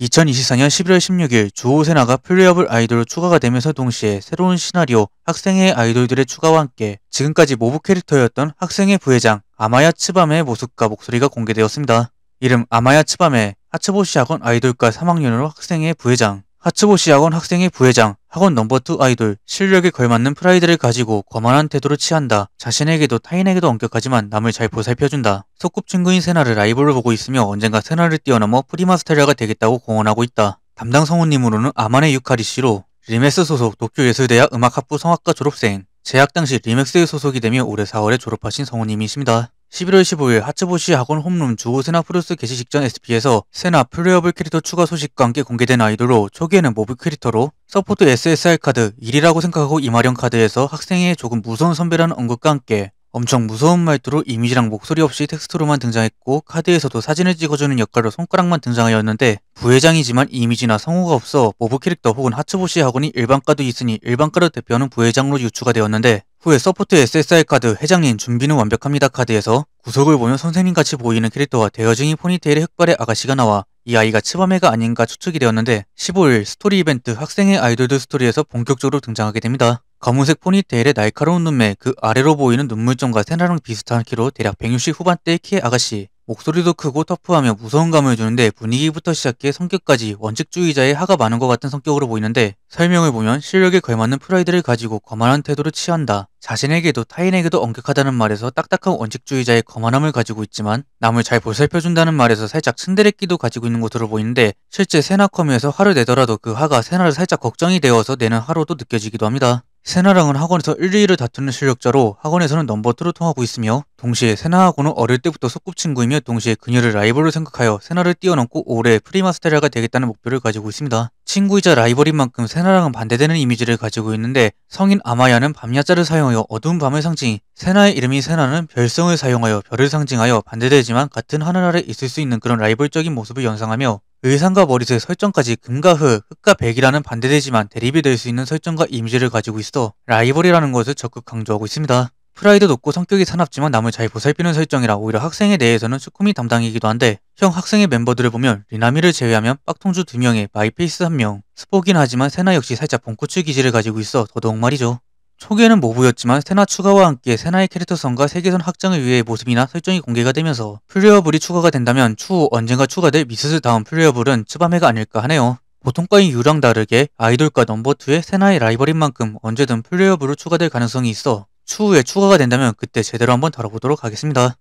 2024년 11월 16일 주호세나가 플레이어블 아이돌 로 추가가 되면서 동시에 새로운 시나리오 학생의 아이돌들의 추가와 함께 지금까지 모브 캐릭터였던 학생의 부회장 아마야 츠밤의 모습과 목소리가 공개되었습니다. 이름 아마야 츠밤의 하츠보시 학원 아이돌과 3학년으로 학생의 부회장 하츠보시 학원 학생의 부회장 학원 넘버 2 아이돌 실력에 걸맞는 프라이드를 가지고 거만한 태도를 취한다. 자신에게도 타인에게도 엄격하지만 남을 잘 보살펴준다. 소꿉친구인 세나를 라이벌로 보고 있으며 언젠가 세나를 뛰어넘어 프리마스테리아가 되겠다고 공언하고 있다. 담당 성우님으로는 아만의 유카리 씨로 리메스 소속 도쿄예술대학 음악학부 성악과 졸업생 재학 당시 리맥스의 소속이 되며 올해 4월에 졸업하신 성우님이십니다. 11월 15일 하츠보시 학원 홈룸 주호 세나 프로스 개시 직전 SP에서 세나 플레이어블 캐릭터 추가 소식과 함께 공개된 아이돌로 초기에는 모브 캐릭터로 서포트 SSR 카드 1이라고 생각하고 이마령 카드에서 학생의 조금 무서운 선배라는 언급과 함께 엄청 무서운 말투로 이미지랑 목소리 없이 텍스트로만 등장했고 카드에서도 사진을 찍어주는 역할로 손가락만 등장하였는데 부회장이지만 이미지나 성우가 없어 모브 캐릭터 혹은 하츠보시 학원이 일반과도 있으니 일반과를 대표하는 부회장으로 유추가 되었는데 후에 서포트 s s i 카드 회장님 준비는 완벽합니다 카드에서 구석을 보면 선생님같이 보이는 캐릭터와 대여중인 포니테일의 흑발의 아가씨가 나와 이 아이가 치바메가 아닌가 추측이 되었는데 15일 스토리 이벤트 학생의 아이돌들 스토리에서 본격적으로 등장하게 됩니다. 검은색 포니테일의 날카로운 눈매, 그 아래로 보이는 눈물점과 세나랑 비슷한 키로 대략 160 후반대의 키의 아가씨, 목소리도 크고 터프하며 무서운 감을 주는데 분위기부터 시작해 성격까지 원칙주의자의 하가 많은 것 같은 성격으로 보이는데 설명을 보면 실력에 걸맞는 프라이드를 가지고 거만한 태도를 취한다. 자신에게도 타인에게도 엄격하다는 말에서 딱딱한 원칙주의자의 거만함을 가지고 있지만 남을 잘 보살펴준다는 말에서 살짝 츤데레끼도 가지고 있는 것으로 보이는데 실제 세나컴에서 화를 내더라도 그 화가 세나를 살짝 걱정이 되어서 내는 화로도 느껴지기도 합니다. 세나랑은 학원에서 1위를 다투는 실력자로 학원에서는 넘버2로 통하고 있으며 동시에 세나하고는 어릴 때부터 소꿉친구이며 동시에 그녀를 라이벌로 생각하여 세나를 뛰어넘고 올해 프리마스테라가 되겠다는 목표를 가지고 있습니다. 친구이자 라이벌인 만큼 세나랑은 반대되는 이미지를 가지고 있는데 성인 아마야는 밤야자를 사용하여 어두운 밤을 상징 세나의 이름인 세나는 별성을 사용하여 별을 상징하여 반대되지만 같은 하늘 아래 있을 수 있는 그런 라이벌적인 모습을 연상하며 의상과 머리색 설정까지 금과 흙, 흙과 백이라는 반대되지만 대립이 될 수 있는 설정과 이미지를 가지고 있어 라이벌이라는 것을 적극 강조하고 있습니다. 프라이드 높고 성격이 사납지만 남을 잘 보살피는 설정이라 오히려 학생에 대해서는 쭈꾸미 담당이기도 한데 형 학생의 멤버들을 보면 리나미를 제외하면 빡통주 2명에 마이페이스 1명 스포긴 하지만 세나 역시 살짝 본코츠 기질을 가지고 있어 더더욱 말이죠. 초기에는 모브였지만 세나 추가와 함께 세나의 캐릭터성과 세계선 확장을 위해 모습이나 설정이 공개가 되면서 플레어블이 추가가 된다면 추후 언젠가 추가될 미스스 다운 플레어블은 츠바메가 아닐까 하네요. 보통과의 유랑 다르게 아이돌과 넘버2의 세나의 라이벌인 만큼 언제든 플레이어블로 추가될 가능성이 있어 추후에 추가가 된다면 그때 제대로 한번 다뤄보도록 하겠습니다.